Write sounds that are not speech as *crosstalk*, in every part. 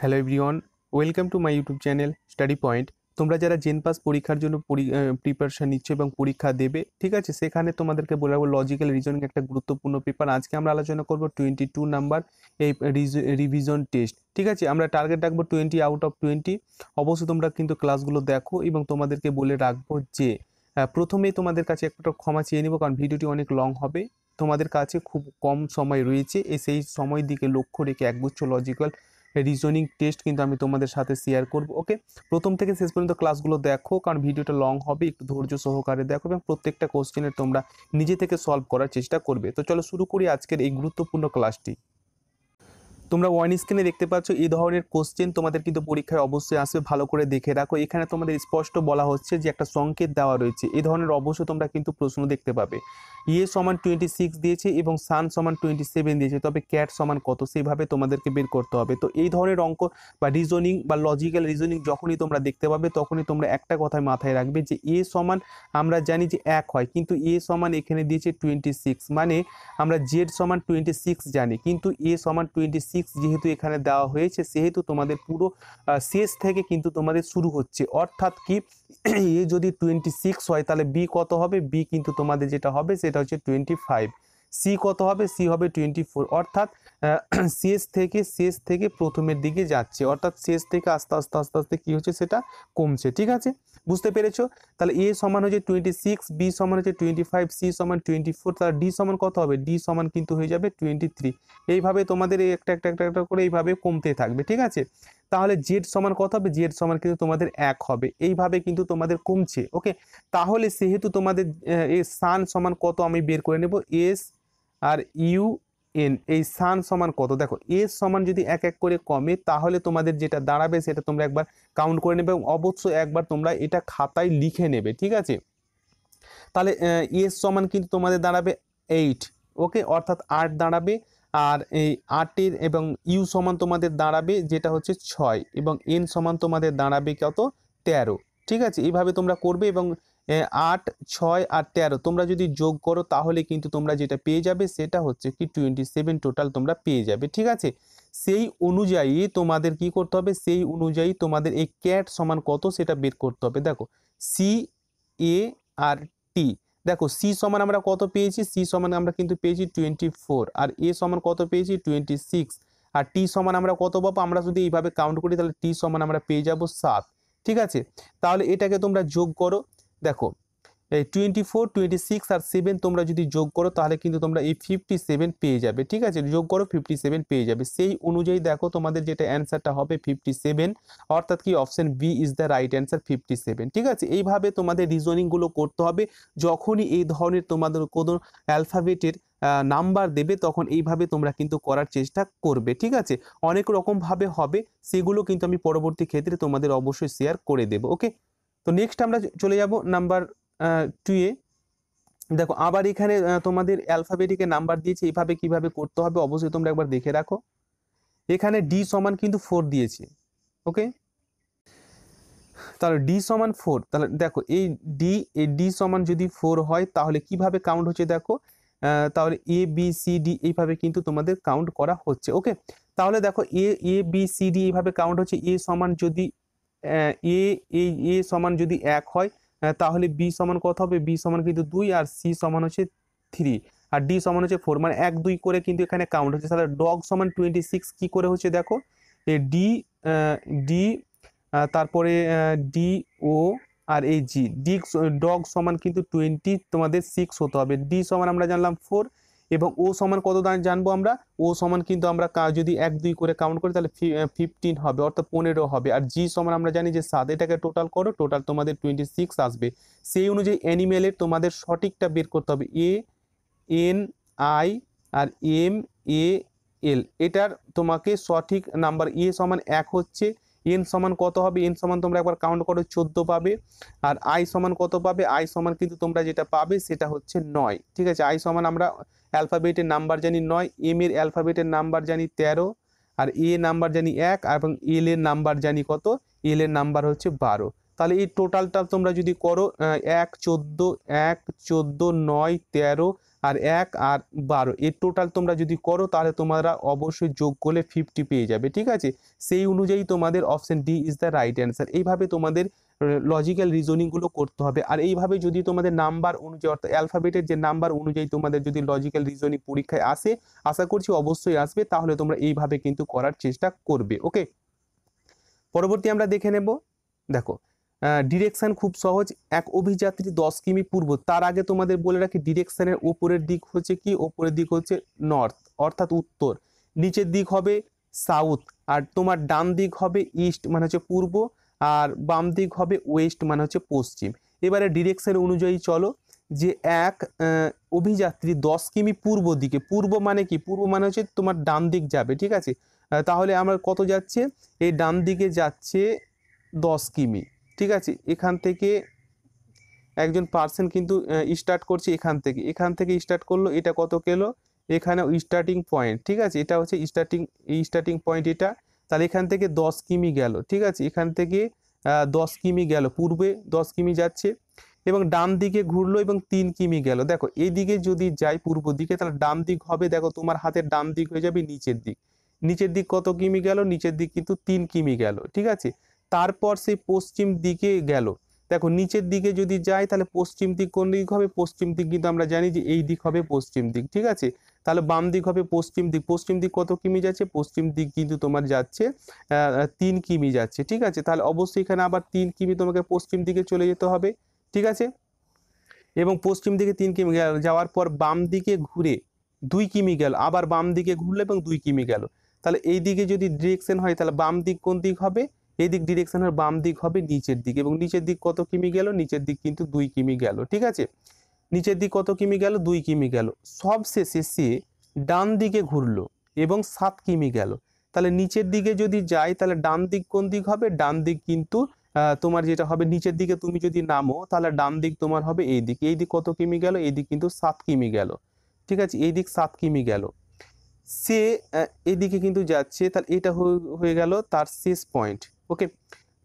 Hello everyone welcome to my YouTube channel study point তোমরা যারা gen pass পরীক্ষার জন্য প্রিপারেশান নিচ্ছ এবং পরীক্ষা দেবে ঠিক আছে সেখানে তোমাদেরকে বলবো লজিক্যাল রিজনিং একটা গুরুত্বপূর্ণ পেপার আজকে আমরা আলোচনা করবো টোয়েন্টি টু নাম্বার এই রিভিশন টেস্ট ঠিক আছে আমরা টার্গেট রাখবো টোয়েন্টি আউট অফ টোয়েন্টি অবশ্যই তোমরা কিন্তু ক্লাসগুলো দেখো এবং তোমাদেরকে বলে রাখবো যে প্রথমেই তোমাদের কাছে একটা ক্ষমা চেয়ে নেবো কারণ ভিডিওটি অনেক লং হবে তোমাদের কাছে খুব কম সময় রয়েছে এ সেই সময় দিকে লক্ষ্য রেখে একগুচ্ছ লজিক্যাল রিজনিং টেস্ট কিন্তু আমি তোমাদের সাথে শেয়ার করব ওকে প্রথম থেকে শেষ পর্যন্ত ক্লাসগুলো দেখো কারণ ভিডিওটা লং হবে একটু ধৈর্য সহকারে দেখো এবং প্রত্যেকটা কোশ্চেনের তোমরা নিজে থেকে সলভ করার চেষ্টা করবে তো চলো শুরু করি আজকের এই গুরুত্বপূর্ণ ক্লাসটি তোমরা ওয়ান স্ক্রিনে দেখতে পাচ্ছ এই ধরনের কোশ্চেন তোমাদের কিন্তু পরীক্ষায় অবশ্যই আসবে ভালো করে দেখে রাখো এখানে তোমাদের স্পষ্ট বলা হচ্ছে যে একটা সংকেত দেওয়া রয়েছে এই ধরনের অবশ্যই তোমরা কিন্তু প্রশ্ন দেখতে পাবে ইয়ে সমান টোয়েন্টি সিক্স দিয়েছে এবং সান সমান টোয়েন্টি সেভেন দিয়েছে তবে ক্যাট সমান কত সেইভাবে তোমাদেরকে বের করতে হবে তো এই ধরনের অঙ্ক বা রিজনিং বা লজিক্যাল রিজনিং যখনই তোমরা দেখতে পাবে তখনই তোমরা একটা কথায় মাথায় রাখবে যে এ সমান আমরা জানি যে এক হয় কিন্তু এ সমান এখানে দিয়েছে টোয়েন্টি সিক্স মানে আমরা জেড সমান টোয়েন্টি সিক্স জানি কিন্তু এ সমান টোয়েন্টি সিক্স যেহেতু এখানে দেওয়া হয়েছে সেহেতু তোমাদের পুরো শেষ থেকে কিন্তু তোমাদের শুরু হচ্ছে অর্থাৎ কি এ যদি টোয়েন্টি সিক্স হয় তাহলে বি কত হবে বি কিন্তু তোমাদের যেটা হবে সেটা হচ্ছে টোয়েন্টি ফাইভ সি কত হবে সি হবে টোয়েন্টি ফোর অর্থাৎ *clears throat* শেষ থেকে শেষ থেকে প্রথমের দিকে যাচ্ছে অর্থাৎ শেষ থেকে আস্তে আস্তে আস্তে আস্তে কী হচ্ছে সেটা কমছে ঠিক আছে বুঝতে পেরেছো তাহলে এ সমান হচ্ছে টোয়েন্টি সিক্স বি সমান হচ্ছে টোয়েন্টি ফাইভ সি সমান টোয়েন্টি ফোর তাহলে ডি সমান কত হবে ডি সমান কিন্তু হয়ে যাবে টোয়েন্টি থ্রি এইভাবে তোমাদের একটা একটা একটা একটা করে এইভাবে কমতে থাকবে ঠিক আছে তাহলে জেড সমান কত হবে জেড সমান কিন্তু তোমাদের এক হবে এইভাবে কিন্তু তোমাদের কমছে ওকে তাহলে সেহেতু তোমাদের এ সান সমান কত আমি বের করে নেব এস আর ইউ এন এই সান সমান কত দেখো এর সমান যদি এক এক করে কমে তাহলে তোমাদের যেটা দাঁড়াবে সেটা তোমরা একবার কাউন্ট করে নেবে এবং অবশ্যই একবার তোমরা এটা খাতায় লিখে নেবে ঠিক আছে তাহলে এর সমান কিন্তু তোমাদের দাঁড়াবে এইট ওকে অর্থাৎ আট দাঁড়াবে আর এই আটের এবং ইউ সমান তোমাদের দাঁড়াবে যেটা হচ্ছে ছয় এবং এন সমান তোমাদের দাঁড়াবে কত তেরো ঠিক আছে এইভাবে তোমরা করবে এবং আট ছয় আর তেরো তোমরা যদি যোগ করো তাহলে কিন্তু তোমরা যেটা পেয়ে যাবে সেটা হচ্ছে কি টোয়েন্টি সেভেন টোটাল তোমরা পেয়ে যাবে ঠিক আছে সেই অনুযায়ী তোমাদের কি করতে হবে সেই অনুযায়ী তোমাদের এই ক্যাট সমান কত সেটা বের করতে হবে দেখো সি এ আর টি দেখো সি সমান আমরা কত পেয়েছি সি সমান আমরা কিন্তু পেয়েছি টোয়েন্টি ফোর আর এ সমান কত পেয়েছি টোয়েন্টি সিক্স আর টি সমান আমরা কত পাবো আমরা যদি এইভাবে কাউন্ট করি তাহলে টি সমান আমরা পেয়ে যাবো সাত ঠিক আছে তাহলে এটাকে তোমরা যোগ করো দেখো এই টোয়েন্টি ফোর টোয়েন্টি সিক্স আর সেভেন তোমরা যদি যোগ করো তাহলে কিন্তু তোমরা এই ফিফটি সেভেন পেয়ে যাবে ঠিক আছে যোগ করো ফিফটি সেভেন পেয়ে যাবে সেই অনুযায়ী দেখো তোমাদের যেটা অ্যান্সারটা হবে ফিফটি সেভেন অর্থাৎ কি option B is the right answer fifty seven ঠিক আছে এইভাবে তোমাদের রিজনিংগুলো করতে হবে যখনই এই ধরনের তোমাদের কোনো অ্যালফাবেটের নাম্বার দেবে তখন এইভাবে তোমরা কিন্তু করার চেষ্টা করবে ঠিক আছে অনেক রকমভাবে হবে সেগুলো কিন্তু আমি পরবর্তী ক্ষেত্রে তোমাদের অবশ্যই শেয়ার করে দেবো ওকে তো নেক্সট আমরা চলে যাব নাম্বার টুয়ে দেখো আবার এখানে তোমাদের অ্যালফাবেটিকে নাম্বার দিয়েছে এইভাবে কিভাবে করতে হবে অবশ্যই তোমরা একবার দেখে রাখো এখানে ডি সমান কিন্তু ফোর দিয়েছে ওকে তাহলে ডি সমান ফোর তাহলে দেখো এই ডি এই ডি সমান যদি ফোর হয় তাহলে কিভাবে কাউন্ট হচ্ছে দেখো তাহলে এ বি সি ডি এইভাবে কিন্তু তোমাদের কাউন্ট করা হচ্ছে ওকে তাহলে দেখো A A B C D এইভাবে কাউন্ট হচ্ছে এ সমান যদি এ এই এ সমান যদি এক হয় তাহলে বি সমান কত হবে বি সমান কিন্তু দুই আর সি সমান হচ্ছে থ্রি আর ডি সমান হচ্ছে ফোর মানে এক দুই করে কিন্তু এখানে কাউন্ট হচ্ছে তাহলে ডগ সমান টোয়েন্টি সিক্স কী করে হচ্ছে দেখো ডি ডি তারপরে ডি ও আর এই জি ডি ডগ সমান কিন্তু টোয়েন্টি তোমাদের সিক্স হতে হবে ডি সমান আমরা জানলাম ফোর এবং ও সমান কত জানবো আমরা ও সমান কিন্তু আমরা যদি এক দুই করে কাউন্ট করি তাহলে ফিফটিন হবে অর্থাৎ পনেরো হবে আর জি সমান আমরা জানি যে সাত এটাকে টোটাল করো টোটাল তোমাদের টোয়েন্টি সিক্স আসবে সেই অনুযায়ী অ্যানিমেলের তোমাদের সঠিকটা বের করতে হবে এ এন আই আর এম এ এল এটার তোমাকে সঠিক নাম্বার এ সমান এক হচ্ছে এন সমান কত হবে এন সমান তোমরা একবার কাউন্ট করো চোদ্দো পাবে আর আই সমান কত পাবে আই সমান কিন্তু তোমরা যেটা পাবে সেটা হচ্ছে নয় ঠিক আছে আই সমান আমরা অ্যালফাবেটের নাম্বার জানি নয় এম এর অ্যালফাবেটের নাম্বার জানি তেরো আর এ নাম্বার জানি এক এবং এল এর নাম্বার জানি কত এল এর নাম্বার হচ্ছে বারো তাহলে এই টোটালটা তোমরা যদি করো এক চোদ্দো এক চোদ্দো নয় তেরো আর এক আর বারো এর টোটাল তোমরা যদি করো তাহলে তোমরা অবশ্যই যোগ করলে ফিফটি পেয়ে যাবে ঠিক আছে সেই অনুযায়ী তোমাদের option D is the right answer এইভাবে তোমাদের লজিক্যাল রিজনিংগুলো করতে হবে আর এইভাবে যদি তোমাদের নাম্বার অনুযায়ী অর্থাৎ অ্যালফাবেটের যে নাম্বার অনুযায়ী তোমাদের যদি লজিক্যাল রিজনিং পরীক্ষায় আসে আশা করছি অবশ্যই আসবে তাহলে তোমরা এইভাবে কিন্তু করার চেষ্টা করবে ওকে পরবর্তী আমরা দেখে নেব দেখো ডিরেকশান খুব সহজ এক অভিযাত্রী দশ কিমি পূর্ব তার আগে তোমাদের বলে রাখি ডিরেকশানের ওপরের দিক হচ্ছে কি ওপরের দিক হচ্ছে নর্থ অর্থাৎ উত্তর নিচের দিক হবে সাউথ আর তোমার ডান দিক হবে ইস্ট মানে হচ্ছে পূর্ব আর বাম দিক হবে ওয়েস্ট মানে হচ্ছে পশ্চিম এবারে ডিরেকশান অনুযায়ী চলো যে এক অভিযাত্রী দশ কিমি পূর্ব দিকে পূর্ব মানে কি পূর্ব মানে হচ্ছে তোমার ডান দিক যাবে ঠিক আছে তাহলে আমরা কত যাচ্ছে এই ডান দিকে যাচ্ছে দশ কিমি ঠিক আছে এখান থেকে একজন পার্সেন্ট কিন্তু স্টার্ট করছে এখান থেকে এখান থেকে স্টার্ট করলো এটা কত কেলো এখানে স্টার্টিং পয়েন্ট ঠিক আছে এটা হচ্ছে স্টার্টিং এই স্টার্টিং পয়েন্ট এটা তাহলে এখান থেকে দশ কিমি গেল ঠিক আছে এখান থেকে দশ কিমি গেল পূর্বে দশ কিমি যাচ্ছে এবং ডান দিকে ঘুরলো এবং তিন কিমি গেল দেখো এদিকে যদি যাই পূর্ব দিকে তাহলে ডান দিক হবে দেখো তোমার হাতের ডান দিক হয়ে যাবে নিচের দিক নিচের দিক কত কিমি গেল নিচের দিক কিন্তু তিন কিমি গেল ঠিক আছে তারপর সে পশ্চিম দিকে গেল দেখো নিচের দিকে যদি যায় তাহলে পশ্চিম দিক কোন দিক হবে পশ্চিম দিক কিন্তু আমরা জানি যে এই দিক হবে পশ্চিম দিক ঠিক আছে তাহলে বাম দিক হবে পশ্চিম দিক পশ্চিম দিক কত কিমি যাচ্ছে পশ্চিম দিক কিন্তু তোমার যাচ্ছে তিন কিমি যাচ্ছে ঠিক আছে তাহলে অবশ্যই এখানে আবার তিন কিমি তোমাকে পশ্চিম দিকে চলে যেতে হবে ঠিক আছে এবং পশ্চিম দিকে তিন কিমি যাওয়ার পর বাম দিকে ঘুরে দুই কিমি গেল আবার বাম দিকে ঘুরলো এবং দুই কিমি গেল তাহলে এই দিকে যদি ডিরেকশন হয় তাহলে বাম দিক কোন দিক হবে এই দিক ডিরেকশনের বাম দিক হবে নিচের দিক এবং নিচের দিক কত কিমি গেল নিচের দিক কিন্তু দুই কিমি গেল ঠিক আছে নিচের দিক কত কিমি গেল দুই কিমি গেল সবশেষে সে ডান দিকে ঘুরলো এবং সাত কিমি গেল তাহলে নিচের দিকে যদি যাই তাহলে ডান দিক কোন দিক হবে ডান দিক কিন্তু তোমার যেটা হবে নিচের দিকে তুমি যদি নামো তাহলে ডান দিক তোমার হবে এই দিক এই দিক কত কিমি গেল এই দিক কিন্তু সাত কিমি গেল ঠিক আছে এই দিক সাত কিমি গেল সে এদিকে কিন্তু যাচ্ছে তাহলে এটা হয়ে গেল তার শেষ পয়েন্ট ওকে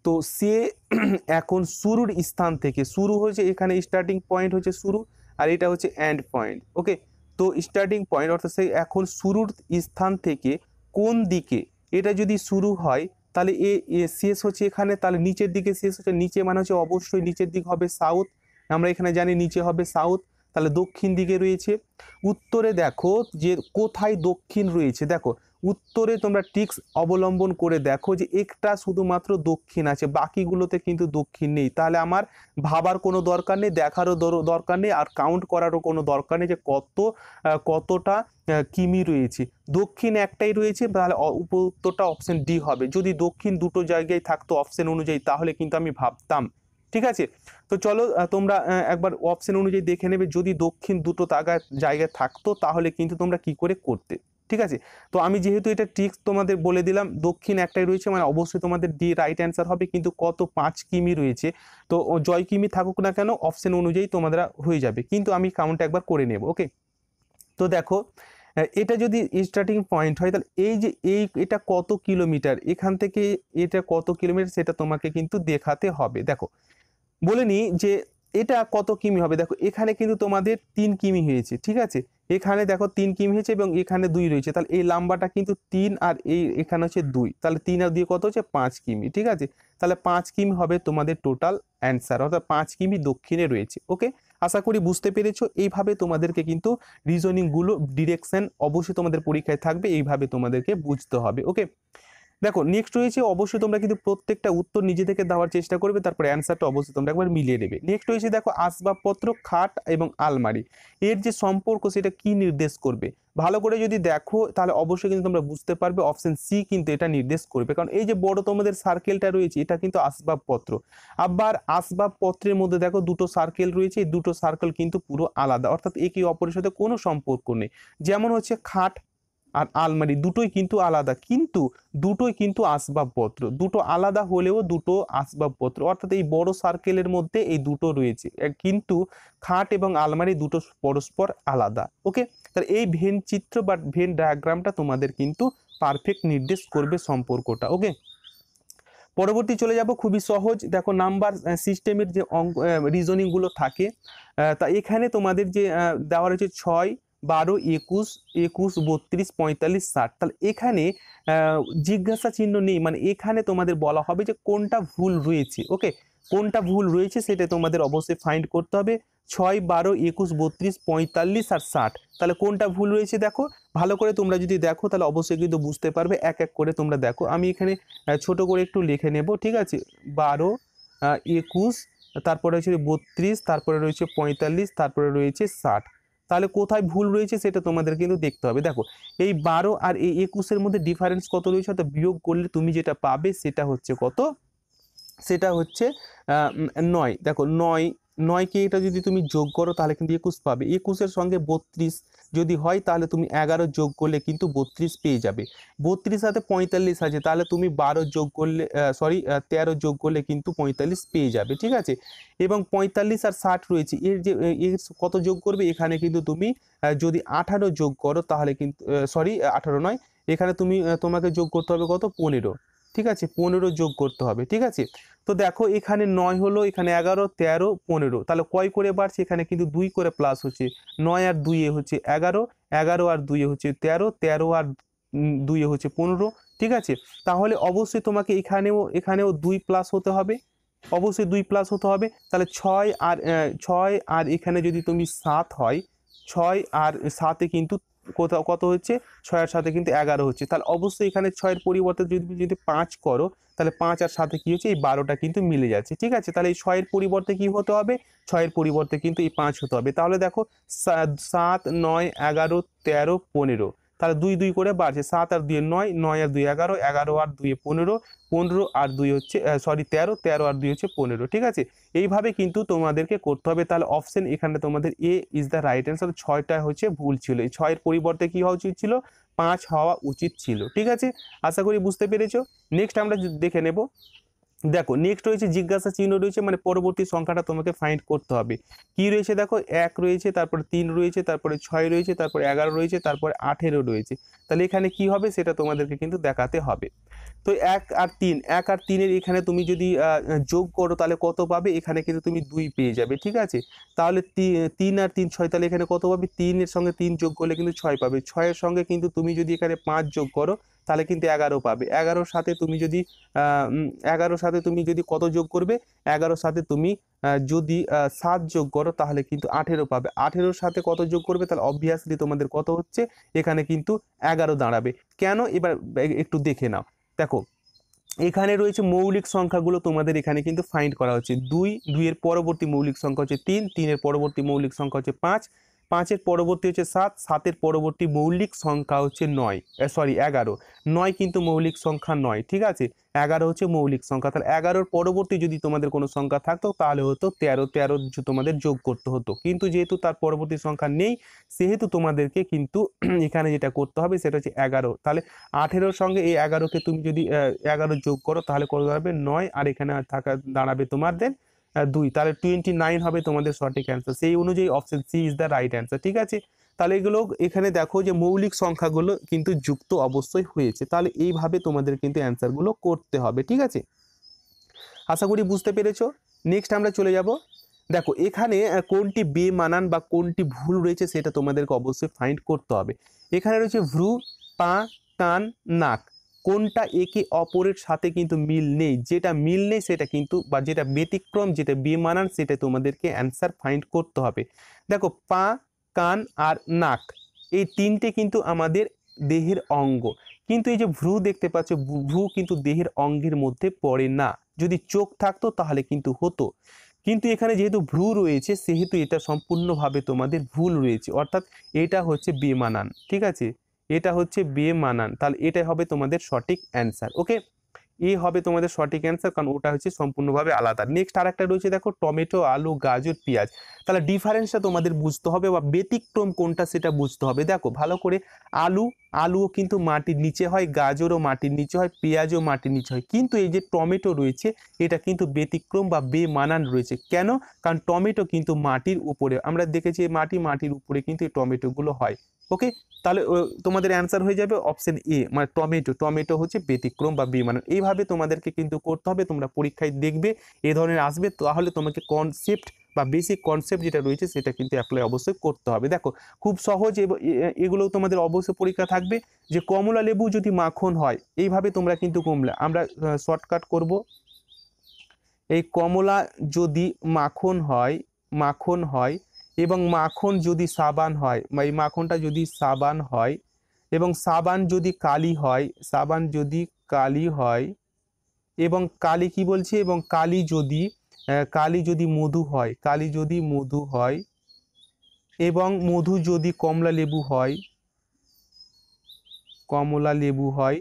তো সে *clears throat* এখন শুরুর স্থান থেকে শুরু হয়েছে এখানে স্টার্টিং পয়েন্ট হচ্ছে শুরু আর এটা হচ্ছে অ্যান্ড পয়েন্ট ওকে তো স্টার্টিং পয়েন্ট অর্থাৎ সে এখন শুরুর স্থান থেকে কোন দিকে এটা যদি শুরু হয় তাহলে এ শেষ হচ্ছে এখানে তাহলে নিচের দিকে শেষ হচ্ছে নিচে মানে হচ্ছে অবশ্যই নিচের দিক হবে সাউথ আমরা এখানে জানি নিচে হবে সাউথ তাহলে দক্ষিণ দিকে রয়েছে উত্তরে দেখো যে কোথায় দক্ষিণ রয়েছে দেখো উত্তরে তোমরা টিক্স অবলম্বন করে দেখো যে একটা শুধুমাত্র দক্ষিণ আছে বাকিগুলোতে কিন্তু দক্ষিণ নেই তাহলে আমার ভাবার কোনো দরকার নেই দেখারও দরকার নেই আর কাউন্ট করারও কোনো দরকার নেই যে কত কতটা কিমি রয়েছে দক্ষিণ একটাই রয়েছে তাহলে উত্তরটা অপশন ডি হবে যদি দক্ষিণ দুটো জায়গায় থাকতো অপশন অনুযায়ী তাহলে কিন্তু আমি ভাবতাম ঠিক আছে তো চলো তোমরা একবার অপশন অনুযায়ী দেখে নেবে যদি দক্ষিণ দুটো জায়গায় থাকতো তাহলে কিন্তু তোমরা কি করে করতে ঠিক আছে তো আমি যেহেতু এটা ট্রিক্স তোমাদের বলে দিলাম দক্ষিণ একটাই রয়েছে মানে অবশ্যই তোমাদের ডি রাইট অ্যান্সার হবে কিন্তু কত পাঁচ কিমি রয়েছে তো জয় কিমি থাকুক না কেন অপশান অনুযায়ী তোমাদের হয়ে যাবে কিন্তু আমি কাউন্টটা একবার করে নেব ওকে তো দেখো এটা যদি স্টার্টিং পয়েন্ট হয় তাহলে এই যে এই এটা কত কিলোমিটার এখান থেকে এটা কত কিলোমিটার সেটা তোমাকে কিন্তু দেখাতে হবে দেখো বলে নিই যে এটা কত কিমি হবে দেখো এখানে কিন্তু তোমাদের তিন কিমি হয়েছে ঠিক আছে এখানে দেখো তিন কিমি হয়েছে এবং এখানে দুই রয়েছে তাহলে এই লাম্বাটা কিন্তু তিন আর এই এখানে হচ্ছে দুই তাহলে তিন আর দুই কত হচ্ছে পাঁচ কিমি ঠিক আছে তাহলে পাঁচ কিমি হবে তোমাদের টোটাল অ্যান্সার অর্থাৎ পাঁচ কিমি দক্ষিণে রয়েছে ওকে আশা করি বুঝতে পেরেছো এইভাবে তোমাদেরকে কিন্তু রিজনিংগুলো ডিরেকশন অবশ্যই তোমাদের পরীক্ষায় থাকবে এইভাবে তোমাদেরকে বুঝতে হবে ওকে দেখো নেক্সট রয়েছে অবশ্যই তোমরা কিন্তু প্রত্যেকটা উত্তর নিজে থেকে দেওয়ার চেষ্টা করবে তারপরে অ্যান্সারটা অবশ্যই তোমরা একবার মিলিয়ে নেবে নেক্সট রয়েছে দেখো আসবাবপত্র খাট এবং আলমারি এর যে সম্পর্ক সেটা কি নির্দেশ করবে ভালো করে যদি দেখো তাহলে অবশ্যই কিন্তু তোমরা বুঝতে পারবে অপশন সি কিন্তু এটা নির্দেশ করবে কারণ এই যে বড় তোমাদের সার্কেলটা রয়েছে এটা কিন্তু আসবাবপত্র আবার আসবাবপত্রের মধ্যে দেখো দুটো সার্কেল রয়েছে এই দুটো সার্কেল কিন্তু পুরো আলাদা অর্থাৎ একে অপরের সাথে কোনো সম্পর্ক নেই যেমন হচ্ছে খাট আর আলমারি দুটোই কিন্তু আলাদা কিন্তু দুটোই কিন্তু আসবাবপত্র দুটো আলাদা হলেও দুটো আসবাবপত্র অর্থাৎ এই বড় সার্কেলের মধ্যে এই দুটো রয়েছে কিন্তু খাট এবং আলমারি দুটো পরস্পর আলাদা ওকে তাহলে এই ভেন চিত্র বা ভেন ডায়াগ্রামটা তোমাদের কিন্তু পারফেক্ট নির্দেশ করবে সম্পর্কটা ওকে পরবর্তী চলে যাব খুবই সহজ দেখো নাম্বার সিস্টেমের যে অঙ্ক রিজনিংগুলো থাকে তা এখানে তোমাদের যে দেওয়া রয়েছে ছয় বারো একুশ একুশ বত্রিশ পঁয়তাল্লিশ ষাট তাহলে এখানে জিজ্ঞাসা চিহ্ন নেই মানে এখানে তোমাদের বলা হবে যে কোনটা ভুল রয়েছে ওকে কোনটা ভুল রয়েছে সেটা তোমাদের অবশ্যই ফাইন্ড করতে হবে ছয় বারো একুশ বত্রিশ পঁয়তাল্লিশ আর ষাট তাহলে কোনটা ভুল রয়েছে দেখো ভালো করে তোমরা যদি দেখো তাহলে অবশ্যই কিন্তু বুঝতে পারবে এক এক করে তোমরা দেখো আমি এখানে ছোট করে একটু লিখে নেব ঠিক আছে বারো একুশ তারপরে রয়েছে বত্রিশ তারপরে রয়েছে পঁয়তাল্লিশ তারপরে রয়েছে ষাট তাহলে কোথায় ভুল রয়েছে সেটা তোমাদের কিন্তু দেখতে হবে দেখো এই বারো আর এই একুশের মধ্যে ডিফারেন্স কত রয়েছে অর্থাৎ বিয়োগ করলে তুমি যেটা পাবে সেটা হচ্ছে কত সেটা হচ্ছে নয় দেখো নয় নয়কে এটা যদি তুমি যোগ করো তাহলে কিন্তু একুশ পাবে একুশের সঙ্গে বত্রিশ যদি হয় তাহলে তুমি এগারো যোগ করলে কিন্তু বত্রিশ পেয়ে যাবে বত্রিশ সাথে পঁয়তাল্লিশ আছে তাহলে তুমি বারো যোগ করলে সরি তেরো যোগ করলে কিন্তু পঁয়তাল্লিশ পেয়ে যাবে ঠিক আছে এবং পঁয়তাল্লিশ আর ষাট রয়েছে এর যে এর কত যোগ করবে এখানে কিন্তু তুমি যদি আঠারো যোগ করো তাহলে কিন্তু সরি আঠারো নয় এখানে তুমি তোমাকে যোগ করতে হবে কত পনেরো ঠিক আছে পনেরো যোগ করতে হবে ঠিক আছে তো দেখো এখানে নয় হলো এখানে এগারো তেরো পনেরো তাহলে কয় করে বাড়ছে এখানে কিন্তু দুই করে প্লাস হচ্ছে নয় আর দুইয়ে হচ্ছে এগারো এগারো আর দুইয়ে হচ্ছে তেরো তেরো আর দুইয়ে হচ্ছে পনেরো ঠিক আছে তাহলে অবশ্যই তোমাকে এখানেও এখানেও দুই প্লাস হতে হবে অবশ্যই দুই প্লাস হতে হবে তাহলে ছয় আর ছয় আর এখানে যদি তুমি সাত হয় ছয় আর সাতে কিন্তু কোথাও কত হচ্ছে ছয়ের সাথে কিন্তু এগারো হচ্ছে তাহলে অবশ্যই এখানে ছয়ের পরিবর্তে যদি যদি পাঁচ করো তাহলে পাঁচ আর সাথে কী হচ্ছে এই বারোটা কিন্তু মিলে যাচ্ছে ঠিক আছে তাহলে এই ছয়ের পরিবর্তে কী হতে হবে ছয়ের পরিবর্তে কিন্তু এই পাঁচ হতে হবে তাহলে দেখো সাত নয় এগারো তেরো পনেরো তাহলে দুই দুই করে বাড়ছে সাত আর দুয়ে নয় নয় আর দুই এগারো এগারো আর দুয়ে পনেরো পনেরো আর দুই হচ্ছে সরি তেরো তেরো আর দুই হচ্ছে পনেরো ঠিক আছে এইভাবে কিন্তু তোমাদেরকে করতে হবে তাহলে অপশন এখানে তোমাদের A is the right answer ছয়টা হচ্ছে ভুল ছিল এই ছয়ের পরিবর্তে কী হওয়া উচিত ছিল পাঁচ হওয়া উচিত ছিল ঠিক আছে আশা করি বুঝতে পেরেছ নেক্সট আমরা দেখে নেব দেখো নেক্সট রয়েছে জিজ্ঞাসা চিহ্ন রয়েছে মানে পরবর্তী সংখ্যাটা তোমাকে ফাইন্ড করতে হবে কি রয়েছে দেখো এক রয়েছে তারপরে তিন রয়েছে তারপরে ছয় রয়েছে তারপরে এগারো রয়েছে তারপরে আঠেরো রয়েছে তাহলে এখানে কি হবে সেটা তোমাদেরকে কিন্তু দেখাতে হবে তো এক আর তিন এক আর তিনের এখানে তুমি যদি যোগ করো তাহলে কত পাবে এখানে কিন্তু তুমি দুই পেয়ে যাবে ঠিক আছে তাহলে তিন আর তিন ছয় তাহলে এখানে কত পাবে তিনের সঙ্গে তিন যোগ করলে কিন্তু ছয় পাবে ছয়ের সঙ্গে কিন্তু তুমি যদি এখানে পাঁচ যোগ করো তাহলে কিন্তু এগারো পাবে এগারোর সাথে তুমি যদি এগারোর সাথে তুমি যদি কত যোগ করবে এগারোর সাথে তুমি যদি সাত যোগ করো তাহলে কিন্তু আঠেরো পাবে আঠেরোর সাথে কত যোগ করবে তাহলে অবভিয়াসলি তোমাদের কত হচ্ছে এখানে কিন্তু এগারো দাঁড়াবে কেন এবার একটু দেখে নাও দেখো এখানে রয়েছে মৌলিক সংখ্যাগুলো তোমাদের এখানে কিন্তু ফাইন্ড করা হচ্ছে দুই দুইয়ের পরবর্তী মৌলিক সংখ্যা হচ্ছে তিন তিনের পরবর্তী মৌলিক সংখ্যা হচ্ছে পাঁচ পাঁচের পরবর্তী হচ্ছে সাত সাতের পরবর্তী মৌলিক সংখ্যা হচ্ছে নয় সরি এগারো নয় কিন্তু মৌলিক সংখ্যা নয় ঠিক আছে এগারো হচ্ছে মৌলিক সংখ্যা তাহলে এগারোর পরবর্তী যদি তোমাদের কোনো সংখ্যা থাকতো তাহলে হতো তেরো তেরো তোমাদের যোগ করতে হতো কিন্তু যেহেতু তার পরবর্তী সংখ্যা নেই সেহেতু তোমাদেরকে কিন্তু *clears throat* এখানে যেটা করতে হবে সেটা হচ্ছে এগারো তাহলে আঠেরোর সঙ্গে এই এগারোকে তুমি যদি এগারো যোগ করো তাহলে করতে হবে নয় আর এখানে থাকা দাঁড়াবে তোমাদের দুই তাহলে টোয়েন্টি নাইন হবে তোমাদের সঠিক অ্যান্সার সেই অনুযায়ী option C is the right answer ঠিক আছে তাহলে এগুলো এখানে দেখো যে মৌলিক সংখ্যাগুলো কিন্তু যুক্ত অবশ্যই হয়েছে তাহলে এইভাবে তোমাদের কিন্তু অ্যান্সারগুলো করতে হবে ঠিক আছে আশা করি বুঝতে পেরেছো নেক্সট আমরা চলে যাব দেখো এখানে কোনটি বে মানান বা কোনটি ভুল রয়েছে সেটা তোমাদেরকে অবশ্যই ফাইন্ড করতে হবে এখানে রয়েছে ভ্রু পা কান নাক কোনটা একে অপরের সাথে কিন্তু মিল নেই যেটা মিল নেই সেটা কিন্তু বা যেটা ব্যতিক্রম যেটা বেমানান সেটা তোমাদেরকে অ্যান্সার ফাইন্ড করতে হবে দেখো পা কান আর নাক এই তিনটে কিন্তু আমাদের দেহের অঙ্গ কিন্তু এই যে ভ্রু দেখতে পাচ্ছ ভ্রু কিন্তু দেহের অঙ্গের মধ্যে পড়ে না যদি চোখ থাকতো তাহলে কিন্তু হতো কিন্তু এখানে যেহেতু ভ্রু রয়েছে সেহেতু এটা সম্পূর্ণভাবে তোমাদের ভুল রয়েছে অর্থাৎ এটা হচ্ছে বেমানান ঠিক আছে এটা হচ্ছে বিয়ে মানান তাহলে এটাই হবে তোমাদের সঠিক অ্যান্সার ওকে এ হবে তোমাদের সঠিক অ্যান্সার কারণ ওটা হচ্ছে সম্পূর্ণভাবে আলাদা নেক্সট আর একটা রয়েছে দেখো টমেটো আলু গাজর পেঁয়াজ তাহলে ডিফারেন্সটা তোমাদের বুঝতে হবে বা ব্যতিক্রম কোনটা সেটা বুঝতে হবে দেখো ভালো করে আলু আলুও কিন্তু মাটির নিচে হয় গাজরও মাটির নিচে হয় পেঁয়াজও মাটির নিচে হয় কিন্তু এই যে টমেটো রয়েছে এটা কিন্তু ব্যতিক্রম বা বেমানান রয়েছে কেন কারণ টমেটো কিন্তু মাটির উপরে আমরা দেখেছি মাটি মাটির উপরে কিন্তু এই টমেটোগুলো হয় ওকে তাহলে তোমাদের অ্যান্সার হয়ে যাবে অপশন এ মানে টমেটো টমেটো হচ্ছে ব্যতিক্রম বা বিমান এইভাবে তোমাদেরকে কিন্তু করতে হবে তোমরা পরীক্ষায় দেখবে এ ধরনের আসবে তাহলে তোমাকে কনসেপ্ট বা বেসিক কনসেপ্ট যেটা রয়েছে সেটা কিন্তু অ্যাপ্লাই অবশ্যই করতে হবে দেখো খুব সহজ এগুলোও তোমাদের অবশ্যই পরীক্ষা থাকবে যে কমলা লেবু যদি মাখন হয় এইভাবে তোমরা কিন্তু কমলা আমরা শর্টকাট করব এই কমলা যদি মাখন হয় মাখন হয় এবং মাখন যদি সাবান হয় এই মাখনটা যদি সাবান হয় এবং সাবান যদি কালি হয় সাবান যদি কালি হয় এবং কালি কি বলছে এবং কালি যদি কালি যদি মধু হয় কালি যদি মধু হয় এবং মধু যদি কমলা লেবু হয় কমলা লেবু হয়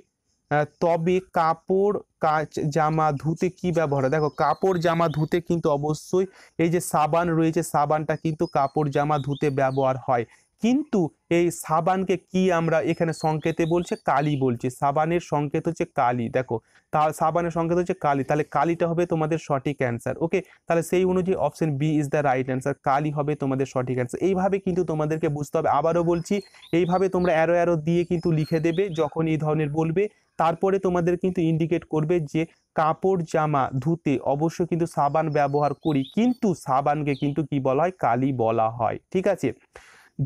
হ্যাঁ, তবে কাপড় কাচ জামা ধুতে কি ব্যবহার দেখো কাপড় জামা ধুতে কিন্তু অবশ্যই এই যে সাবান রয়েছে সাবানটা কিন্তু কাপড় জামা ধুতে ব্যবহার হয় কিন্তু এই সাবানকে কি আমরা এখানে সংকেতে বলছে কালি বলছি সাবানের সংকেত হচ্ছে কালি দেখো তা সাবানের সংকেত হচ্ছে কালী তাহলে কালিটা হবে তোমাদের সঠিক অ্যান্সার ওকে তাহলে সেই অনুযায়ী option B is the right answer কালি হবে তোমাদের সঠিক অ্যান্সার এইভাবে কিন্তু তোমাদেরকে বুঝতে হবে আবারও বলছি এইভাবে তোমরা অ্যারো অ্যারো দিয়ে কিন্তু লিখে দেবে যখন এই ধরনের বলবে তারপরে তোমাদের কিন্তু ইন্ডিকেট করবে যে কাপড় জামা ধুতে অবশ্যই কিন্তু সাবান ব্যবহার করি কিন্তু সাবানকে কিন্তু কি বলা হয় কালি বলা হয় ঠিক আছে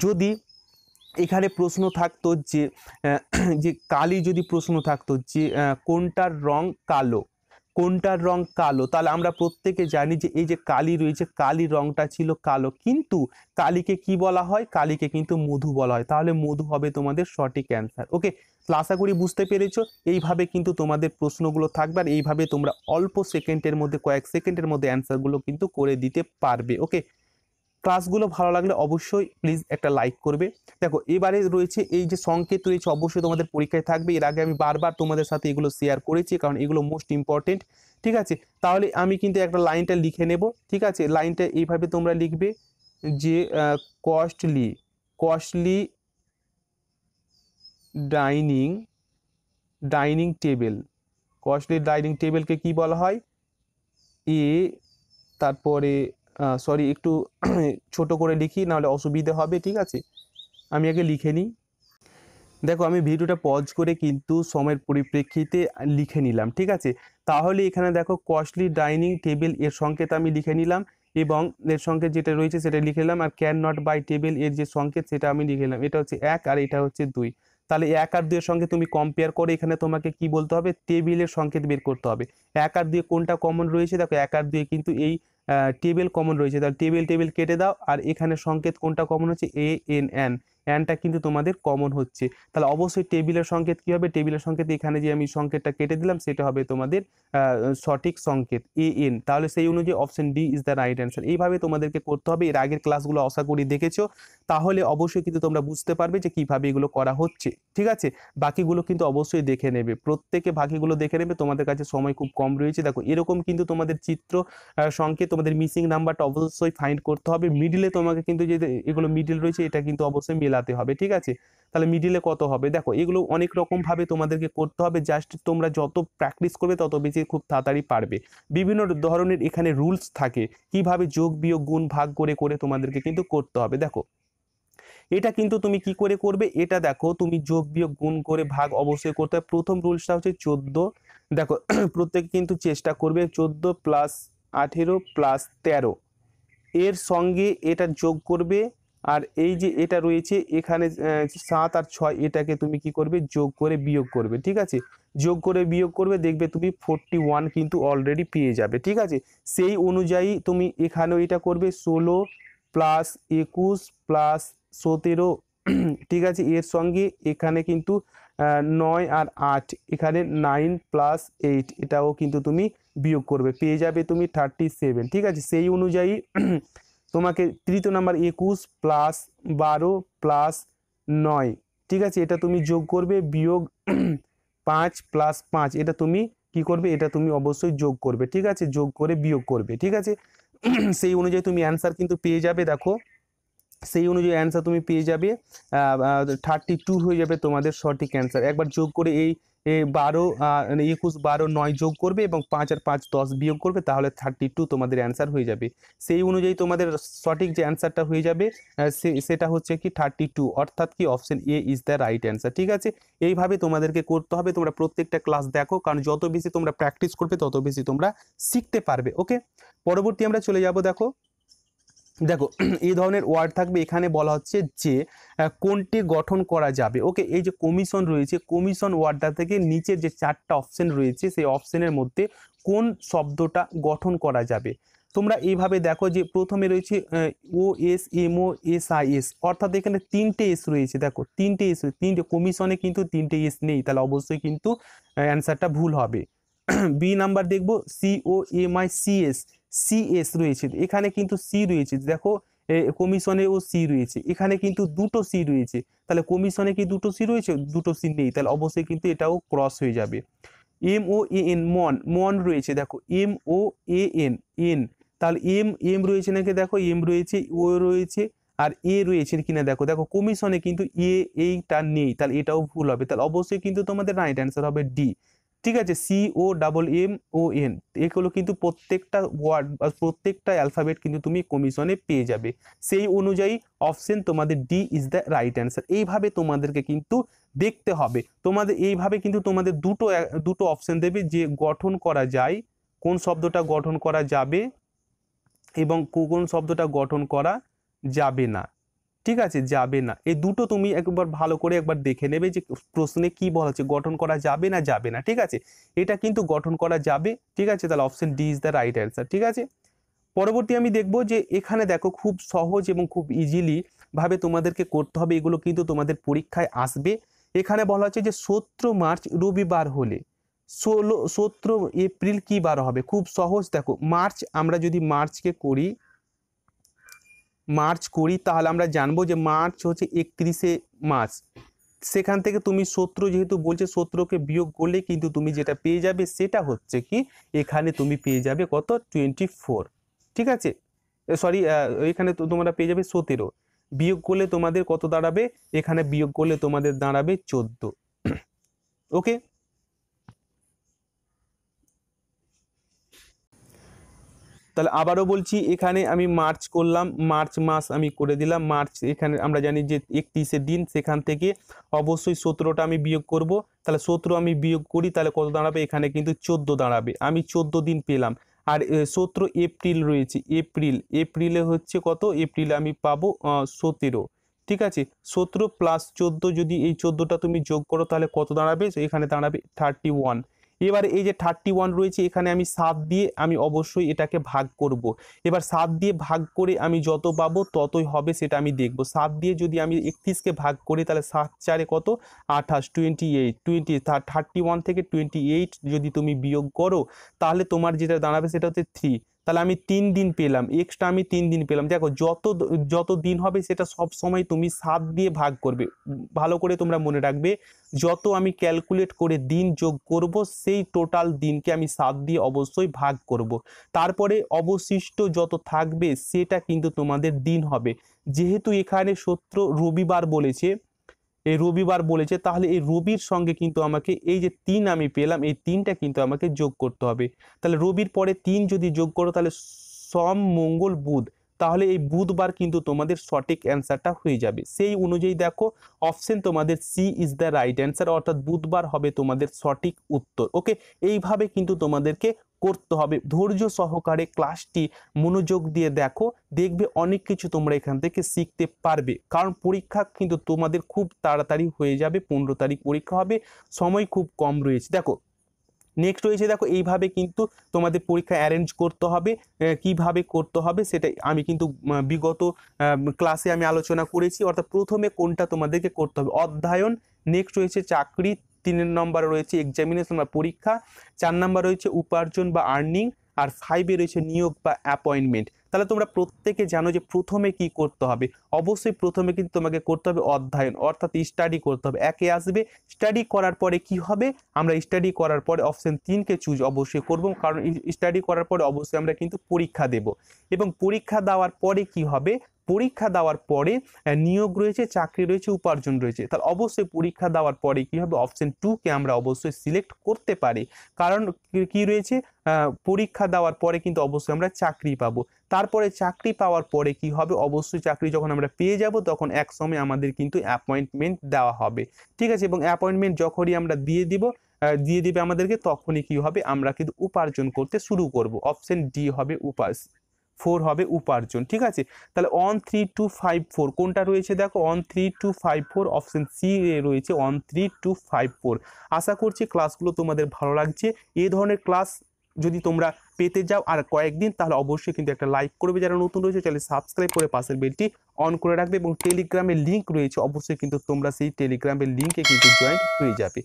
যদি এখানে প্রশ্ন থাকতো যে যে কালি যদি প্রশ্ন থাকতো যে কোনটার রং কালো কোনটার রং কালো তাহলে আমরা প্রত্যেকে জানি যে এই যে কালি রয়েছে কালি রংটা ছিল কালো কিন্তু কালিকে কি বলা হয় কালিকে কিন্তু মধু বলা হয় তাহলে মধু হবে তোমাদের সঠিক অ্যান্সার ওকে তো আশা করি বুঝতে পেরেছ এইভাবে কিন্তু তোমাদের প্রশ্নগুলো থাকবে আর এইভাবে তোমরা অল্প সেকেন্ডের মধ্যে কয়েক সেকেন্ডের মধ্যে অ্যান্সারগুলো কিন্তু করে দিতে পারবে ওকে ক্লাসগুলো ভালো লাগলে অবশ্যই প্লিজ একটা লাইক করবে দেখো এবারে রয়েছে এই যে সংকেত রয়েছে অবশ্যই তোমাদের পরীক্ষায় থাকবে এর আগে আমি বারবার তোমাদের সাথে এগুলো শেয়ার করেছি কারণ এগুলো মোস্ট ইম্পর্টেন্ট ঠিক আছে তাহলে আমি কিন্তু একটা লাইনটা লিখে নেব ঠিক আছে লাইনটা এইভাবে তোমরা লিখবে যে costly costly dining dining table costly dining টেবিলকে কি বলা হয় এ তারপরে সরি একটু *clears throat* ছোট করে লিখি নাহলে অসুবিধে হবে ঠিক আছে আমি আগে লিখে নিই দেখো আমি ভিডিওটা পজ করে কিন্তু সময়ের পরিপ্রেক্ষিতে লিখে নিলাম ঠিক আছে তাহলে এখানে দেখো কস্টলি ডাইনিং টেবিল এর সংকেত আমি লিখে নিলাম এবং এর সংকেত যেটা রয়েছে সেটা লিখে নিলাম আর ক্যান নট বাই টেবিল এর যে সংকেত সেটা আমি লিখে নিলাম এটা হচ্ছে এক আর এটা হচ্ছে দুই তাহলে এক আর দুইয়ের সঙ্গে তুমি কম্পেয়ার করে এখানে তোমাকে কি বলতে হবে টেবিলের সংকেত বের করতে হবে এক আর দুয়ে কোনটা কমন রয়েছে দেখো এক আর দুয়ে কিন্তু এই টেবিল কমন রয়েছে তাহলে টেবিল টেবিল কেটে দাও আর এখানে সংকেত কোনটা কমন হচ্ছে এ এন এন অ্যান্ডটা কিন্তু তোমাদের কমন হচ্ছে তাহলে অবশ্যই টেবিলের সংকেত কী হবে টেবিলের সংকেত এখানে যে আমি সংকেতটা কেটে দিলাম সেটা হবে তোমাদের সঠিক সংকেত এ এন তাহলে সেই অনুযায়ী option D is the right answer এইভাবে তোমাদেরকে করতে হবে এর আগের ক্লাসগুলো আশা করি দেখেছো তাহলে অবশ্যই কিন্তু তোমরা বুঝতে পারবে যে কীভাবে এগুলো করা হচ্ছে ঠিক আছে বাকিগুলো কিন্তু অবশ্যই দেখে নেবে প্রত্যেকে বাকিগুলো দেখে নেবে তোমাদের কাছে সময় খুব কম রয়েছে দেখো এরকম কিন্তু তোমাদের চিত্র সঙ্গে তোমাদের মিসিং নাম্বারটা অবশ্যই ফাইন্ড করতে হবে মিডিলে তোমাকে কিন্তু যে এগুলো মিডিল রয়েছে এটা কিন্তু অবশ্যই মেলা মেলাতে হবে ঠিক আছে তাহলে মিডিলে কত হবে দেখো এগুলো অনেক রকমভাবে তোমাদেরকে করতে হবে জাস্ট তোমরা যত প্র্যাকটিস করবে তত বেশি খুব তাড়াতাড়ি পারবে বিভিন্ন ধরনের এখানে রুলস থাকে কিভাবে যোগ বিয়োগ গুণ ভাগ করে করে তোমাদেরকে কিন্তু করতে হবে দেখো এটা কিন্তু তুমি কি করে করবে এটা দেখো তুমি যোগ বিয়োগ গুণ করে ভাগ অবশ্যই করতে হবে প্রথম রুলসটা হচ্ছে চোদ্দো দেখো *clears throat* প্রত্যেকে কিন্তু চেষ্টা করবে চোদ্দ প্লাস আঠেরো প্লাস তেরো এর সঙ্গে এটা যোগ করবে আর এই যে এটা রয়েছে এখানে সাত আর ছয় এটাকে তুমি কি করবে যোগ করে বিয়োগ করবে ঠিক আছে যোগ করে বিয়োগ করবে দেখবে তুমি ফোরটি ওয়ান কিন্তু অলরেডি পেয়ে যাবে ঠিক আছে সেই অনুযায়ী তুমি এখানেও এটা করবে ষোলো প্লাস একুশ প্লাস সতেরো *clears throat* ঠিক আছে এর সঙ্গে এখানে কিন্তু নয় আর আট এখানে নাইন প্লাস এইট এটাও কিন্তু তুমি বিয়োগ করবে পেয়ে যাবে তুমি থার্টি সেভেন ঠিক আছে সেই অনুযায়ী *clears throat* তোমাকে তৃতীয় নাম্বার একুশ প্লাস বারো প্লাস নয় ঠিক আছে এটা তুমি যোগ করবে বিয়োগ *clears throat* পাঁচ প্লাস পাঁচ এটা তুমি কি করবে এটা তুমি অবশ্যই যোগ করবে ঠিক আছে যোগ করে বিয়োগ করবে ঠিক আছে *clears throat* সেই অনুযায়ী তুমি অ্যান্সার কিন্তু পেয়ে যাবে দেখো সেই অনুযায়ী অ্যান্সার তুমি পেয়ে যাবে থার্টি টু হয়ে যাবে তোমাদের সঠিক অ্যান্সার একবার যোগ করে এই বারো মানে একুশ বারো নয় যোগ করবে এবং পাঁচ আর পাঁচ দশ বিয়োগ করবে তাহলে থার্টি টু তোমাদের অ্যান্সার হয়ে যাবে সেই অনুযায়ী তোমাদের সঠিক যে অ্যান্সারটা হয়ে যাবে সে সেটা হচ্ছে কি থার্টি টু অর্থাৎ কি option A is the right answer ঠিক আছে এইভাবে তোমাদেরকে করতে হবে তোমরা প্রত্যেকটা ক্লাস দেখো কারণ যত বেশি তোমরা প্র্যাকটিস করবে তত বেশি তোমরা শিখতে পারবে ওকে পরবর্তী আমরা চলে যাব দেখো দেখো এই ধরনের ওয়ার্ড থাকবে এখানে বলা হচ্ছে যে কোনটি গঠন করা যাবে ওকে এই যে কমিশন রয়েছে কমিশন ওয়ার্ডটা থেকে নিচের যে চারটা অপশন রয়েছে সেই অপশনের মধ্যে কোন শব্দটা গঠন করা যাবে তোমরা এইভাবে দেখো যে প্রথমে রয়েছে O S M O S I S অর্থাৎ এখানে তিনটে এস রয়েছে দেখো তিনটে এস তিনটে কমিশনে কিন্তু তিনটে এস নেই তাহলে অবশ্যই কিন্তু অ্যান্সারটা ভুল হবে বি *clears throat* নাম্বার দেখবো C O M I C S C S রয়েছে এখানে কিন্তু সি রয়েছে দেখো কমিশনে ও সি রয়েছে এখানে কিন্তু দুটো সি রয়েছে তাহলে কমিশনে কি দুটো সি রয়েছে দুটো সি নেই তাহলে অবশ্যই কিন্তু এটাও ক্রস হয়ে যাবে এম ও এন মন মন রয়েছে দেখো M O A N N তাহলে এম এম রয়েছে নাকি দেখো এম রয়েছে ও রয়েছে আর এ রয়েছে কিনা দেখো দেখো কমিশনে কিন্তু এ এইটা নেই তাহলে এটাও ভুল হবে তাহলে অবশ্যই কিন্তু তোমাদের রাইট অ্যান্সার হবে ডি ঠিক আছে C O double M O N এগুলো কিন্তু প্রত্যেকটা ওয়ার্ড বা প্রত্যেকটা অ্যালফাবেট কিন্তু তুমি কমিশনে পেয়ে যাবে সেই অনুযায়ী অপশন তোমাদের D is the right answer এইভাবে তোমাদেরকে কিন্তু দেখতে হবে তোমাদের এইভাবে কিন্তু তোমাদের দুটো দুটো অপশন দেবে যে গঠন করা যায় কোন শব্দটা গঠন করা যাবে এবং কোন শব্দটা গঠন করা যাবে না ঠিক আছে যাবে না এই দুটো তুমি একবার ভালো করে একবার দেখে নেবে যে প্রশ্নে কি বলা হচ্ছে গঠন করা যাবে না যাবে না ঠিক আছে এটা কিন্তু গঠন করা যাবে ঠিক আছে তাহলে option D is the right answer ঠিক আছে পরবর্তী আমি দেখব যে এখানে দেখো খুব সহজ এবং খুব ইজিলি ভাবে তোমাদেরকে করতে হবে এগুলো কিন্তু তোমাদের পরীক্ষায় আসবে এখানে বলা হচ্ছে যে সতেরো মার্চ রবিবার হলে ষোলো সতেরো এপ্রিল কি বার হবে খুব সহজ দেখো মার্চ আমরা যদি মার্চকে করি মার্চ করি তাহলে আমরা জানবো যে মার্চ হচ্ছে একত্রিশে মাস সেখান থেকে তুমি সত্র যেহেতু বলছে সত্রকে বিয়োগ করলে কিন্তু তুমি যেটা পেয়ে যাবে সেটা হচ্ছে কি এখানে তুমি পেয়ে যাবে কত টোয়েন্টি ফোর ঠিক আছে সরি এখানে তো তোমরা পেয়ে যাবে সতেরো বিয়োগ করলে তোমাদের কত দাঁড়াবে এখানে বিয়োগ করলে তোমাদের দাঁড়াবে চোদ্দো ওকে *clears throat* তাহলে আবারও বলছি এখানে আমি মার্চ করলাম মার্চ মাস আমি করে দিলাম মার্চ এখানে আমরা জানি যে একত্রিশে দিন সেখান থেকে অবশ্যই সতেরোটা আমি বিয়োগ করব তাহলে সতেরো আমি বিয়োগ করি তাহলে কত দাঁড়াবে এখানে কিন্তু চোদ্দো দাঁড়াবে আমি চোদ্দো দিন পেলাম আর সতেরো এপ্রিল রয়েছে এপ্রিল এপ্রিলে হচ্ছে কত এপ্রিলে আমি পাবো সতেরো ঠিক আছে সতেরো প্লাস চোদ্দো যদি এই চোদ্দোটা তুমি যোগ করো তাহলে কত দাঁড়াবে এখানে দাঁড়াবে থার্টি ওয়ান এবার এই যে থার্টি ওয়ান রয়েছে এখানে আমি সাত দিয়ে আমি অবশ্যই এটাকে ভাগ করব। এবার সাত দিয়ে ভাগ করে আমি যত পাবো ততই হবে সেটা আমি দেখব সাত দিয়ে যদি আমি একত্রিশকে ভাগ করি তাহলে সাত চারে কত আঠাশ twenty eight twenty thirty one থেকে টোয়েন্টি এইট যদি তুমি বিয়োগ করো তাহলে তোমার যেটা দাঁড়াবে সেটা হচ্ছে থ্রি তাহলে আমি তিন দিন পেলাম এক্সট্রা আমি তিন দিন পেলাম দেখো যত যত দিন হবে সেটা সব সময় তুমি সাত দিয়ে ভাগ করবে ভালো করে তোমরা মনে রাখবে যত আমি ক্যালকুলেট করে দিন যোগ করব সেই টোটাল দিনকে আমি সাত দিয়ে অবশ্যই ভাগ করব। তারপরে অবশিষ্ট যত থাকবে সেটা কিন্তু তোমাদের দিন হবে যেহেতু এখানে সত্য রবিবার বলেছে এই রবিবার বলেছে তাহলে এই রবির সঙ্গে কিন্তু আমাকে এই যে তিন আমি পেলাম এই তিনটা কিন্তু আমাকে যোগ করতে হবে তাহলে রবির পরে তিন যদি যোগ করো তাহলে সম মঙ্গল বুধ তাহলে এই বুধবার কিন্তু তোমাদের সঠিক অ্যান্সারটা হয়ে যাবে সেই অনুযায়ী দেখো অপশন তোমাদের C is the right answer অর্থাৎ বুধবার হবে তোমাদের সঠিক উত্তর ওকে এইভাবে কিন্তু তোমাদেরকে করতে হবে ধৈর্য সহকারে ক্লাসটি মনোযোগ দিয়ে দেখো দেখবে অনেক কিছু তোমরা এখান থেকে শিখতে পারবে কারণ পরীক্ষা কিন্তু তোমাদের খুব তাড়াতাড়ি হয়ে যাবে পনেরো তারিখ পরীক্ষা হবে সময় খুব কম রয়েছে দেখো নেক্সট রয়েছে দেখো এইভাবে কিন্তু তোমাদের পরীক্ষা অ্যারেঞ্জ করতে হবে কিভাবে করতে হবে সেটা আমি কিন্তু বিগত ক্লাসে আমি আলোচনা করেছি অর্থাৎ প্রথমে কোনটা তোমাদেরকে করতে হবে অধ্যয়ন নেক্সট রয়েছে চাকরি তিনের নম্বরে রয়েছে এক্সামিনেশন বা পরীক্ষা চার নম্বর রয়েছে উপার্জন বা আর্নিং আর ফাইভে রয়েছে নিয়োগ বা অ্যাপয়েন্টমেন্ট তাহলে তোমরা প্রত্যেকে জানো যে প্রথমে কি করতে হবে অবশ্যই প্রথমে কিন্তু তোমাকে করতে হবে অধ্যয়ন অর্থাৎ স্টাডি করতে হবে একে আসবে স্টাডি করার পরে কি হবে আমরা স্টাডি করার পরে অপশন তিনকে চুজ অবশ্যই করব কারণ স্টাডি করার পরে অবশ্যই আমরা কিন্তু পরীক্ষা দেব এবং পরীক্ষা দেওয়ার পরে কি হবে পরীক্ষা দেওয়ার পরে নিয়োগ রয়েছে চাকরি রয়েছে উপার্জন রয়েছে তাহলে অবশ্যই পরীক্ষা দেওয়ার পরে কী হবে অপশন টুকে আমরা অবশ্যই সিলেক্ট করতে পারি কারণ কি রয়েছে পরীক্ষা দেওয়ার পরে কিন্তু অবশ্যই আমরা চাকরি পাবো তারপরে চাকরি পাওয়ার পরে কি হবে অবশ্যই চাকরি যখন আমরা পেয়ে যাব তখন এক সময় আমাদের কিন্তু অ্যাপয়েন্টমেন্ট দেওয়া হবে ঠিক আছে এবং অ্যাপয়েন্টমেন্ট যখনই আমরা দিয়ে দিব দিয়ে দিবে আমাদেরকে তখনই কি হবে আমরা কিন্তু উপার্জন করতে শুরু করব অপশন ডি হবে উপাস ফোর হবে উপার্জন ঠিক আছে তাহলে one three two five four কোনটা রয়েছে দেখো one three two five four option C রয়েছে one three two five four আশা করছি ক্লাসগুলো তোমাদের ভালো লাগছে এ ধরনের ক্লাস যদি তোমরা পেতে যাও আর কয়েকদিন তাহলে অবশ্যই কিন্তু একটা লাইক করবে যারা নতুন রয়েছে তাহলে সাবস্ক্রাইব করে পাশের বেলটি অন করে রাখবে এবং টেলিগ্রামের লিঙ্ক রয়েছে অবশ্যই কিন্তু তোমরা সেই টেলিগ্রামের লিঙ্কে কিন্তু জয়েন্ট হয়ে যাবে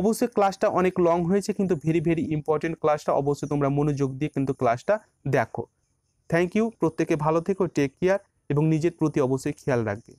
অবশ্যই ক্লাসটা অনেক লং হয়েছে কিন্তু ভেরি ভেরি ইম্পর্টেন্ট ক্লাসটা অবশ্যই তোমরা মনোযোগ দিয়ে কিন্তু ক্লাসটা দেখো থ্যাংক ইউ প্রত্যেকে ভালো থেকো টেক কেয়ার এবং নিজের প্রতি অবশ্যই খেয়াল রাখবে